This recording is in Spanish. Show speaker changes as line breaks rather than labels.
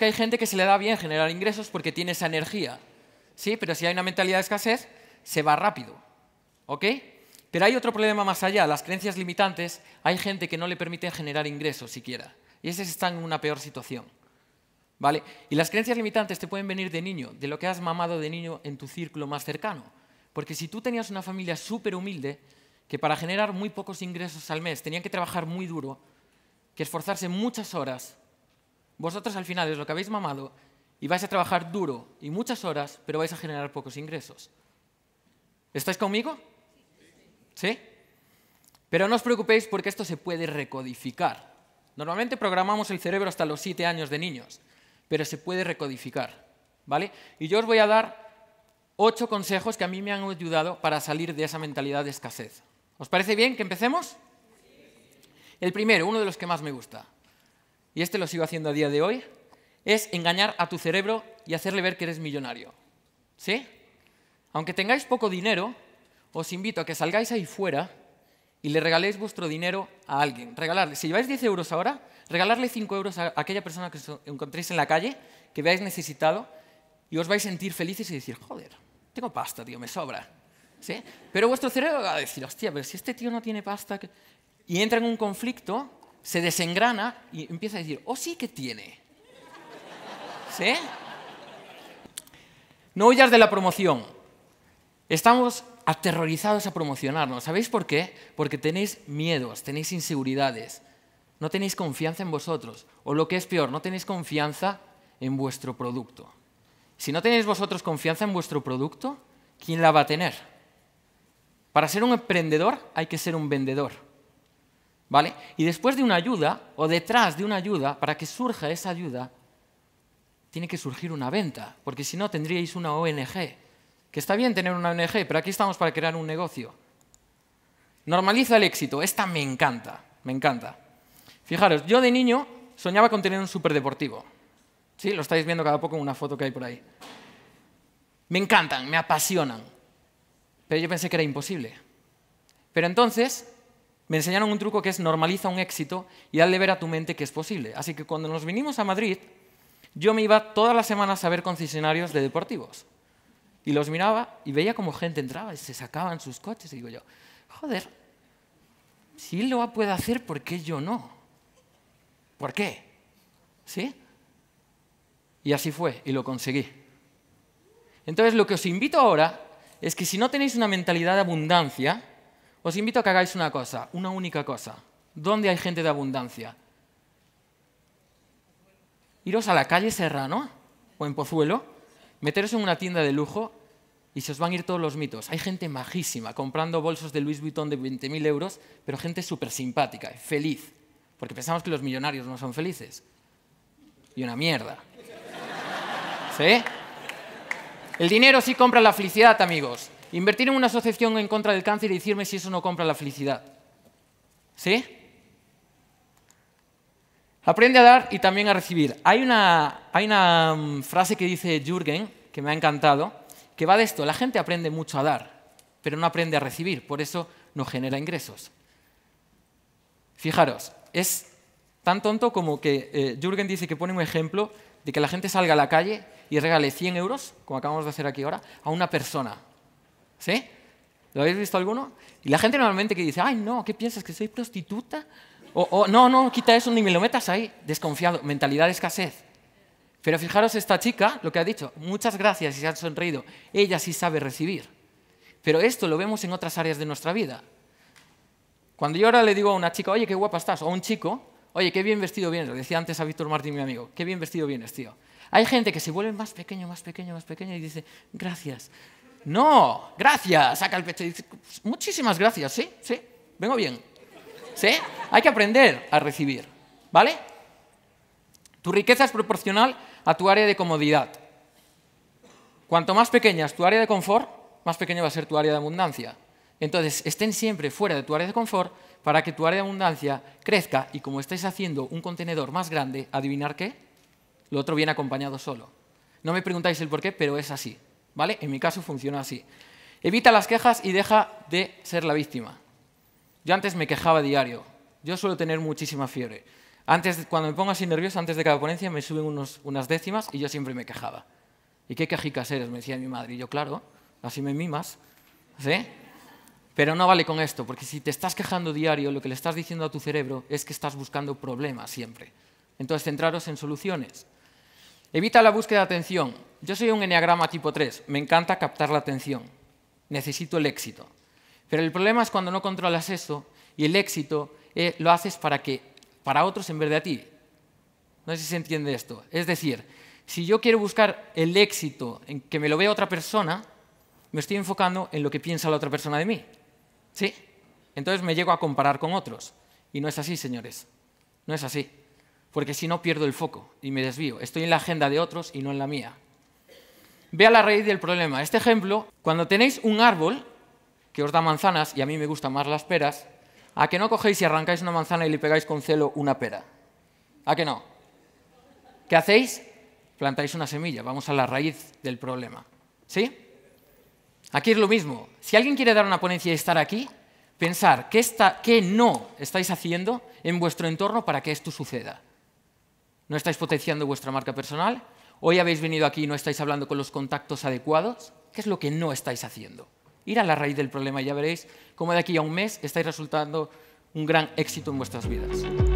hay gente que se le da bien generar ingresos porque tiene esa energía, ¿sí? Pero si hay una mentalidad de escasez, se va rápido, ¿ok? Pero hay otro problema más allá, las creencias limitantes, hay gente que no le permite generar ingresos siquiera, y esas están en una peor situación, ¿vale? Y las creencias limitantes te pueden venir de niño, de lo que has mamado de niño en tu círculo más cercano, porque si tú tenías una familia súper humilde, que para generar muy pocos ingresos al mes tenían que trabajar muy duro, que esforzarse muchas horas, vosotros al final es lo que habéis mamado y vais a trabajar duro y muchas horas, pero vais a generar pocos ingresos. ¿Estáis conmigo? ¿Sí? Pero no os preocupéis porque esto se puede recodificar. Normalmente programamos el cerebro hasta los 7 años de niños, pero se puede recodificar. ¿Vale? Y yo os voy a dar ocho consejos que a mí me han ayudado para salir de esa mentalidad de escasez. ¿Os parece bien que empecemos? El primero, uno de los que más me gusta y este lo sigo haciendo a día de hoy, es engañar a tu cerebro y hacerle ver que eres millonario. ¿Sí? Aunque tengáis poco dinero, os invito a que salgáis ahí fuera y le regaléis vuestro dinero a alguien. Regalarle, si lleváis 10 euros ahora, regalarle 5 euros a aquella persona que encontréis en la calle, que veáis necesitado, y os vais a sentir felices y decir, joder, tengo pasta, tío, me sobra. ¿Sí? Pero vuestro cerebro va a decir, hostia, pero si este tío no tiene pasta... Y entra en un conflicto se desengrana y empieza a decir, oh sí que tiene. ¿Sí? No huyas de la promoción. Estamos aterrorizados a promocionarnos. ¿Sabéis por qué? Porque tenéis miedos, tenéis inseguridades, no tenéis confianza en vosotros, o lo que es peor, no tenéis confianza en vuestro producto. Si no tenéis vosotros confianza en vuestro producto, ¿quién la va a tener? Para ser un emprendedor hay que ser un vendedor. ¿vale? Y después de una ayuda, o detrás de una ayuda, para que surja esa ayuda, tiene que surgir una venta, porque si no tendríais una ONG. Que está bien tener una ONG, pero aquí estamos para crear un negocio. Normaliza el éxito, esta me encanta, me encanta. Fijaros, yo de niño soñaba con tener un superdeportivo. Sí, lo estáis viendo cada poco en una foto que hay por ahí. Me encantan, me apasionan. Pero yo pensé que era imposible. Pero entonces me enseñaron un truco que es normaliza un éxito y hazle ver a tu mente que es posible. Así que cuando nos vinimos a Madrid, yo me iba todas las semanas a ver concesionarios de deportivos. Y los miraba y veía como gente entraba y se sacaban sus coches. Y digo yo, joder, si él lo puede hacer, ¿por qué yo no? ¿Por qué? ¿Sí? Y así fue, y lo conseguí. Entonces, lo que os invito ahora es que si no tenéis una mentalidad de abundancia, os invito a que hagáis una cosa, una única cosa. ¿Dónde hay gente de abundancia? Iros a la calle Serrano o en Pozuelo, meteros en una tienda de lujo y se os van a ir todos los mitos. Hay gente majísima comprando bolsos de Louis Vuitton de 20.000 euros, pero gente súper simpática, feliz, porque pensamos que los millonarios no son felices. Y una mierda. ¿Sí? El dinero sí compra la felicidad, amigos. Invertir en una asociación en contra del cáncer y decirme si eso no compra la felicidad. ¿Sí? Aprende a dar y también a recibir. Hay una, mm, frase que dice Jürgen, que me ha encantado, que va de esto. La gente aprende mucho a dar, pero no aprende a recibir. Por eso no genera ingresos. Fijaros, es tan tonto como que eh, Jürgen dice que pone un ejemplo de que la gente salga a la calle y regale 100 euros, como acabamos de hacer aquí ahora, a una persona ¿Sí? ¿Lo habéis visto alguno? Y la gente normalmente que dice, ay, no, ¿qué piensas? ¿Que soy prostituta? O, no, no, quita eso, ni me lo metas ahí. Desconfiado, mentalidad de escasez. Pero fijaros esta chica, lo que ha dicho, muchas gracias y se ha sonreído. Ella sí sabe recibir. Pero esto lo vemos en otras áreas de nuestra vida. Cuando yo ahora le digo a una chica, oye, qué guapa estás, o a un chico, oye, qué bien vestido vienes, lo decía antes a Víctor Martín, mi amigo, qué bien vestido vienes, tío. Hay gente que se vuelve más pequeño, más pequeño, más pequeño y dice, gracias, no, gracias, saca el pecho y dice, muchísimas gracias, sí, sí, vengo bien. ¿Sí? Hay que aprender a recibir, ¿vale? Tu riqueza es proporcional a tu área de comodidad. Cuanto más pequeña es tu área de confort, más pequeña va a ser tu área de abundancia. Entonces, estén siempre fuera de tu área de confort para que tu área de abundancia crezca y como estáis haciendo un contenedor más grande, adivinar qué, lo otro viene acompañado solo. No me preguntáis el por qué, pero es así. ¿Vale? En mi caso funciona así. Evita las quejas y deja de ser la víctima. Yo antes me quejaba diario. Yo suelo tener muchísima fiebre. Antes, cuando me pongo así nervioso, antes de cada ponencia me suben unas décimas y yo siempre me quejaba. ¿Y qué quejicas eres? Me decía mi madre. Y yo, claro, así me mimas. ¿Sí? Pero no vale con esto, porque si te estás quejando diario, lo que le estás diciendo a tu cerebro es que estás buscando problemas siempre. Entonces, centraros en soluciones. Evita la búsqueda de atención. Yo soy un enneagrama tipo 3, me encanta captar la atención, necesito el éxito. Pero el problema es cuando no controlas eso y el éxito eh, lo haces para que para otros en vez de a ti. No sé si se entiende esto. Es decir, si yo quiero buscar el éxito en que me lo vea otra persona, me estoy enfocando en lo que piensa la otra persona de mí. ¿Sí? Entonces me llego a comparar con otros. Y no es así, señores. No es así. Porque si no pierdo el foco y me desvío. Estoy en la agenda de otros y no en la mía. Ve a la raíz del problema. Este ejemplo, cuando tenéis un árbol que os da manzanas, y a mí me gustan más las peras, a que no cogéis y arrancáis una manzana y le pegáis con celo una pera. ¿A qué no? ¿Qué hacéis? Plantáis una semilla, vamos a la raíz del problema. ¿Sí? Aquí es lo mismo. Si alguien quiere dar una ponencia y estar aquí, pensar qué no estáis haciendo en vuestro entorno para que esto suceda. No estáis potenciando vuestra marca personal, Hoy habéis venido aquí y no estáis hablando con los contactos adecuados. ¿Qué es lo que no estáis haciendo? Ir a la raíz del problema y ya veréis cómo de aquí a un mes estáis resultando un gran éxito en vuestras vidas.